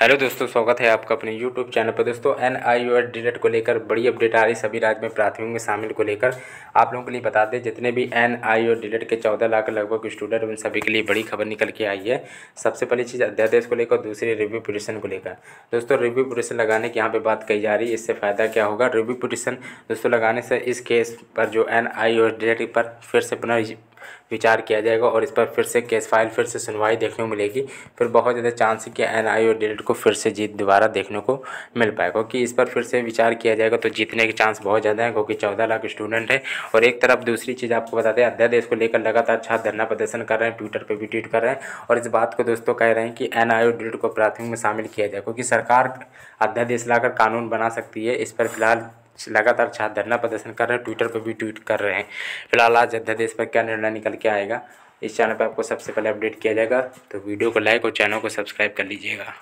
hello दोस्तों स्वागत है आपका अपने यूट्यूब चैनल पर दोस्तों N I O S DElEd को लेकर बड़ी अपडेट आ रही सभी राज्य में प्राथमिक में शामिल को लेकर आप लोगों के लिए बता दें जितने भी एन आई ओ डिलेट के चौदह लाख लगभग स्टूडेंट उन सभी के लिए बड़ी खबर निकल के आई है सबसे पहली चीज़ अध्यादेश को लेकर दूसरी रिव्यू पिटिशन को लेकर दोस्तों रिव्यू पिटिशन लगाने की यहाँ पर बात कही जा रही है इससे फ़ायदा क्या होगा रिव्यू पिटिशन दोस्तों लगाने से इस केस पर जो N I O S DElEd पर फिर से पुनः विचार किया जाएगा और इस पर फिर से केस फाइल फिर से सुनवाई देखने को मिलेगी फिर बहुत ज़्यादा चांस है कि एन आई और डेल्ट को फिर से जीत दोबारा देखने को मिल पाएगा क्योंकि इस पर फिर से विचार किया जाएगा तो जीतने के चांस बहुत ज़्यादा है क्योंकि चौदह लाख स्टूडेंट हैं और एक तरफ दूसरी चीज़ आपको बताते हैं अध्यादेश को लेकर लगातार छात्र धरना प्रदर्शन कर रहे हैं ट्विटर पर भी ट्वीट कर रहे हैं और इस बात को दोस्तों कह रहे हैं कि एन आई और डेल्ट को प्राथमिक में शामिल किया जाए क्योंकि सरकार अध्यादेश लाकर कानून बना सकती है इस पर फिलहाल लगातार छात्र धरना प्रदर्शन कर रहे हैं ट्विटर पर भी ट्वीट कर रहे हैं फिलहाल आज अध्यादेश पर क्या निर्णय निकल के आएगा इस चैनल पर आपको सबसे पहले अपडेट किया जाएगा तो वीडियो को लाइक और चैनल को सब्सक्राइब कर लीजिएगा